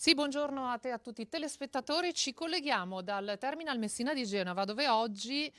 Sì, buongiorno a te e a tutti i telespettatori. Ci colleghiamo dal terminal Messina di Genova, dove oggi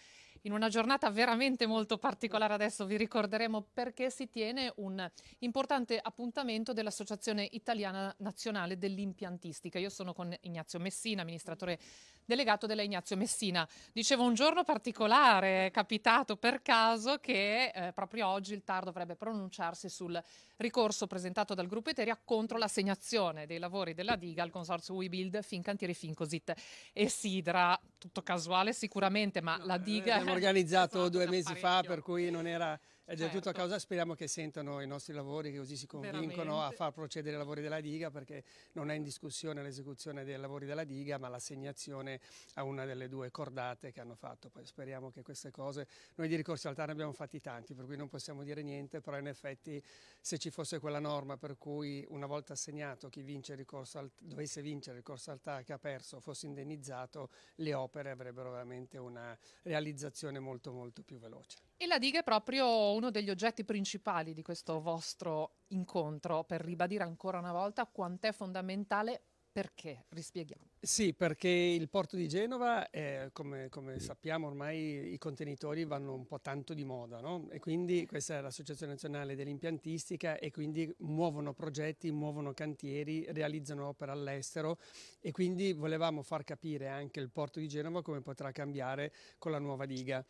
in una giornata veramente molto particolare. Adesso vi ricorderemo perché si tiene un importante appuntamento dell'Associazione Italiana Nazionale dell'Impiantistica. Io sono con Ignazio Messina, amministratore delegato della Ignazio Messina. Dicevo un giorno particolare, è capitato per caso che eh, proprio oggi il TAR dovrebbe pronunciarsi sul ricorso presentato dal gruppo Eteria contro l'assegnazione dei lavori della diga al consorzio WeBuild, Fincantieri, Fincosit e Sidra. Tutto casuale sicuramente, ma la eh, diga... Eh, organizzato esatto, due mesi fa, per cui non era ed certo. è tutto a causa, speriamo che sentano i nostri lavori, che così si convincono Veramente. a far procedere i lavori della diga, perché non è in discussione l'esecuzione dei lavori della diga, ma l'assegnazione a una delle due cordate che hanno fatto. Poi speriamo che queste cose, noi di ricorsi al TAR ne abbiamo fatti tanti, per cui non possiamo dire niente, però in effetti se ci fosse quella norma per cui una volta assegnato chi vince il ricorso al, dovesse vincere il ricorso al TAR che ha perso fosse indennizzato, le opere avrebbero veramente una realizzazione molto molto più veloce. E la diga è proprio uno degli oggetti principali di questo vostro incontro, per ribadire ancora una volta quant'è fondamentale perché? Rispieghiamo. Sì, perché il porto di Genova, eh, come, come, sappiamo ormai i contenitori vanno un po' tanto di moda, no? E quindi questa è l'Associazione Nazionale dell'Impiantistica e quindi muovono progetti, muovono cantieri, realizzano opere all'estero e quindi volevamo far capire anche il porto di Genova come potrà cambiare con la nuova diga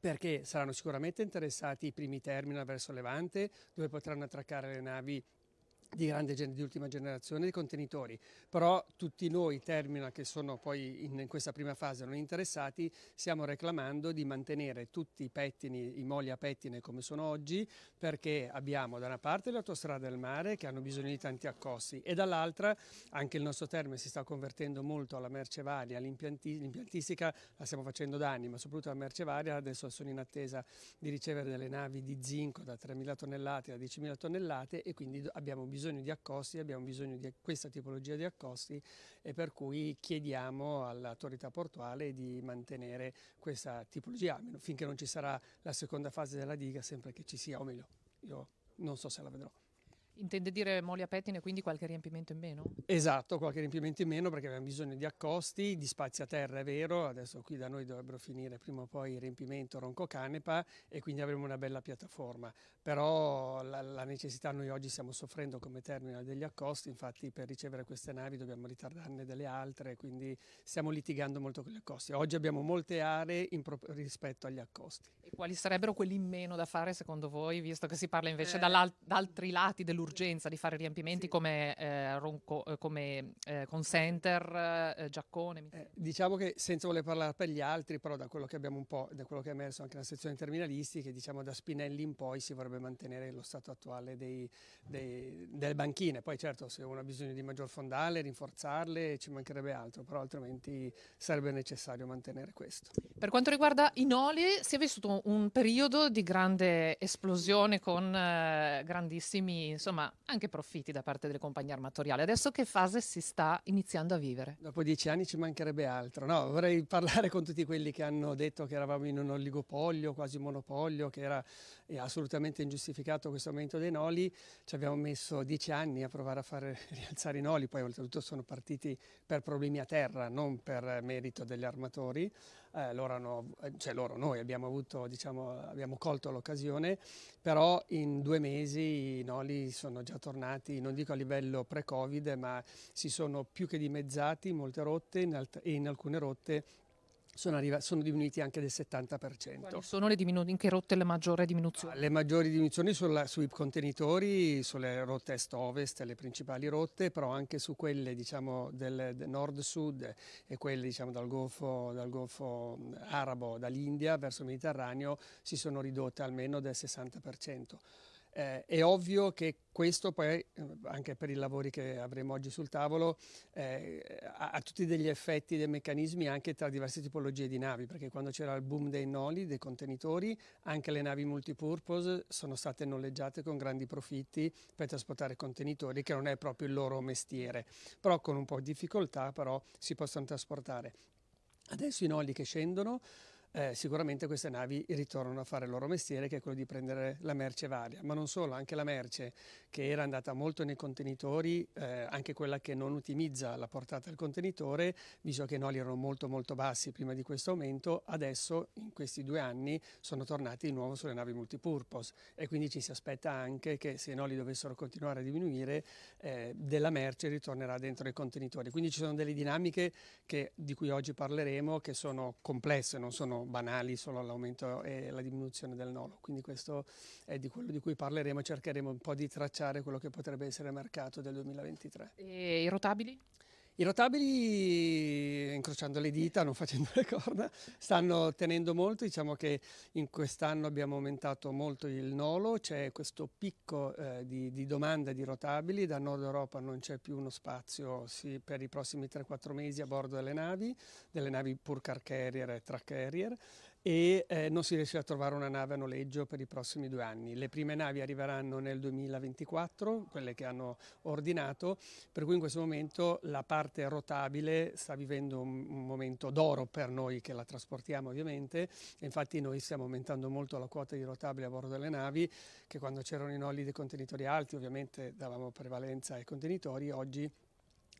perché saranno sicuramente interessati i primi terminal verso Levante, dove potranno attraccare le navi di, grande, di ultima generazione di contenitori, però tutti noi termina che sono poi in, in, questa prima fase non interessati, stiamo reclamando di mantenere tutti i pettini, i moli a pettine come sono oggi, perché abbiamo da una parte le autostrade del mare che hanno bisogno di tanti accossi e dall'altra anche il nostro termine si sta convertendo molto alla merce varia, l'impiantistica la stiamo facendo da anni, ma soprattutto la merce varia adesso sono in attesa di ricevere delle navi di zinco da 3.000 tonnellate a 10.000 tonnellate e quindi abbiamo bisogno bisogno di accosti, abbiamo bisogno di questa tipologia di accosti e per cui chiediamo all'autorità portuale di mantenere questa tipologia, finché non ci sarà la seconda fase della diga, sempre che ci sia, o meglio, io non so se la vedrò intende dire molia pettine, quindi qualche riempimento in meno? Esatto, qualche riempimento in meno perché abbiamo bisogno di accosti, di spazi a terra, è vero, adesso qui da noi dovrebbero finire prima o poi il riempimento Ronco Canepa e quindi avremo una bella piattaforma, però la, la necessità noi oggi stiamo soffrendo come termine degli accosti, infatti per ricevere queste navi dobbiamo ritardarne delle altre, quindi stiamo litigando molto con gli accosti. Oggi abbiamo molte aree rispetto agli accosti. E quali sarebbero quelli in meno da fare secondo voi, visto che si parla invece eh. da altri lati dell'urgenza? l'urgenza di fare riempimenti sì. come, eh, Ronco, eh, come eh, Consenter, eh, Giaccone? Eh, diciamo che senza voler parlare per gli altri, però da quello che abbiamo un po', da quello che è emerso anche nella sezione terminalisti, che diciamo da Spinelli in poi si vorrebbe mantenere lo stato attuale dei, dei, delle banchine. Poi certo se uno ha bisogno di maggior fondale, rinforzarle, ci mancherebbe altro, però altrimenti sarebbe necessario mantenere questo. Per quanto riguarda i noli, si è vissuto un periodo di grande esplosione con eh, grandissimi insomma, insomma anche profitti da parte delle compagnie armatoriali. Adesso che fase si sta iniziando a vivere? Dopo dieci anni ci mancherebbe altro. No, vorrei parlare con tutti quelli che hanno detto che eravamo in un oligopolio, quasi monopolio, che era eh, assolutamente ingiustificato questo aumento dei noli. Ci abbiamo messo dieci anni a provare a far rialzare i noli, poi oltretutto sono partiti per problemi a terra, non per merito degli armatori eh, loro hanno, eh, cioè loro, noi abbiamo, avuto, diciamo, abbiamo colto l'occasione, però in due mesi i noli sono già tornati, non dico a livello pre-Covid, ma si sono più che dimezzati in molte rotte e in, in alcune rotte sono, arriva- sono, diminuiti anche del 70%. Quali sono le diminu- in che rotte le maggiori diminuzioni? Ah, le maggiori diminuzioni sulla, sui contenitori, sulle rotte est-ovest, le principali rotte, però anche su quelle diciamo, del, del nord-sud e quelle diciamo, dal, golfo, dal, golfo, mm, arabo, dall'India verso il Mediterraneo, si sono ridotte almeno del 60%. Eh, è ovvio che questo poi, eh, anche per i lavori che avremo oggi sul tavolo, eh, ha, ha, tutti degli effetti, dei meccanismi anche tra diverse tipologie di navi, perché quando c'era il boom dei noli, dei contenitori, anche le navi multipurpose sono state noleggiate con grandi profitti per trasportare contenitori, che non è proprio il loro mestiere, però con un po' di difficoltà però, si possono trasportare. Adesso i noli che scendono eh, sicuramente queste navi ritornano a fare il loro mestiere che è quello di prendere la merce varia, ma non solo, anche la merce che era andata molto nei contenitori, eh, anche quella che non ottimizza la portata del contenitore, visto che i noli erano molto molto bassi prima di questo aumento, adesso in questi due anni sono tornati di nuovo sulle navi multipurpose e quindi ci si aspetta anche che se i noli dovessero continuare a diminuire, eh, della merce ritornerà dentro i contenitori. Quindi ci sono delle dinamiche che, di cui oggi parleremo che sono complesse, non sono banali solo l'aumento e la diminuzione del nolo. Quindi questo è di quello di cui parleremo cercheremo un po' di tracciare quello che potrebbe essere il mercato del 2023. E i rotabili? I rotabili, incrociando le dita, non facendo le corna, stanno tenendo molto, diciamo che in quest'anno abbiamo aumentato molto il nolo, c'è questo picco eh, di, di, domanda di rotabili, da Nord Europa non c'è più uno spazio sì, per i prossimi 3-4 mesi a bordo delle navi, delle navi pur carrier e track carrier, e eh, non si riesce a trovare una nave a noleggio per i prossimi due anni. Le prime navi arriveranno nel 2024, quelle che hanno ordinato, per cui in questo momento la parte rotabile sta vivendo un, un momento d'oro per noi che la trasportiamo ovviamente, e infatti noi stiamo aumentando molto la quota di rotabile a bordo delle navi, che quando c'erano i nolli dei contenitori alti ovviamente davamo prevalenza ai contenitori, oggi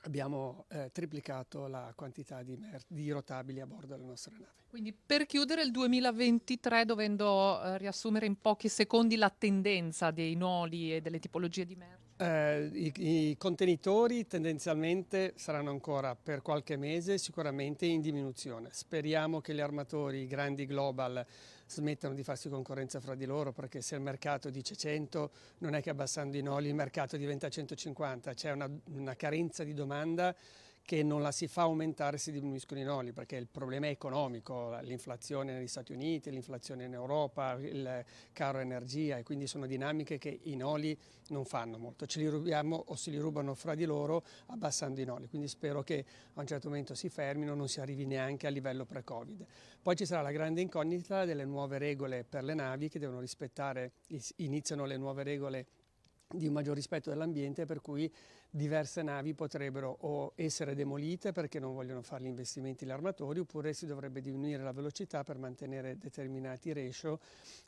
abbiamo eh, triplicato la quantità di, di, rotabili a bordo delle nostre navi. Quindi per chiudere il 2023, dovendo eh, riassumere in pochi secondi la tendenza dei noli e delle tipologie di merci? Eh, i, i, contenitori tendenzialmente saranno ancora per qualche mese sicuramente in diminuzione. Speriamo che gli armatori, i grandi global, smettano di farsi concorrenza fra di loro perché se il mercato dice 100 non è che abbassando i noli il mercato diventa 150, c'è una, una carenza di domanda che non la si fa aumentare se diminuiscono i noli, perché il problema è economico, l'inflazione negli Stati Uniti, l'inflazione in Europa, il caro energia e quindi sono dinamiche che i noli non fanno molto, ce li rubiamo o se li rubano fra di loro abbassando i noli, quindi spero che a un certo momento si fermino, non si arrivi neanche a livello pre-Covid. Poi ci sarà la grande incognita delle nuove regole per le navi che devono rispettare, iniziano le nuove regole di un maggior rispetto dell'ambiente per cui diverse navi potrebbero o essere demolite perché non vogliono fare gli investimenti gli armatori oppure si dovrebbe diminuire la velocità per mantenere determinati ratio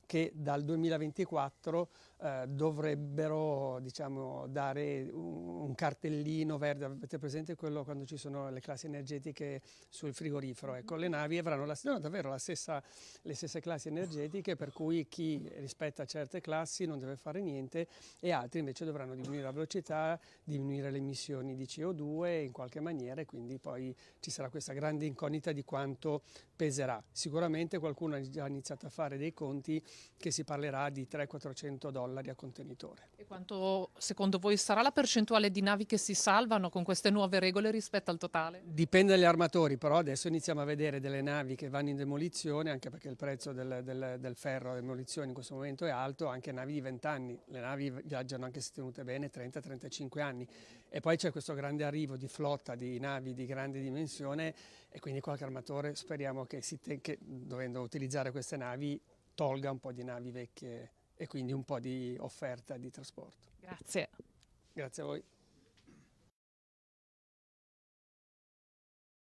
che dal 2024 eh, dovrebbero diciamo, dare un cartellino verde. Avete presente quello quando ci sono le classi energetiche sul frigorifero? Mm-hmm. Ecco, le navi avranno la, no, davvero la stessa, le stesse classi energetiche per cui chi rispetta certe classi non deve fare niente e altri invece dovranno diminuire la velocità, diminuire le emissioni di CO2 in qualche maniera e quindi poi ci sarà questa grande incognita di quanto peserà. Sicuramente qualcuno ha già iniziato a fare dei conti che si parlerà di 300-400 dollari a contenitore. E quanto secondo voi sarà la percentuale di navi che si salvano con queste nuove regole rispetto al totale? Dipende dagli armatori, però adesso iniziamo a vedere delle navi che vanno in demolizione, anche perché il prezzo del, del, del ferro a demolizione in questo momento è alto, anche navi di 20 anni, le navi viaggiano anche se tenute bene 30-35 anni e poi c'è questo grande arrivo di flotta di navi di grande dimensione e quindi qualche armatore speriamo che, che dovendo utilizzare queste navi tolga un po' di navi vecchie e quindi un po' di offerta di trasporto. Grazie. Grazie a voi.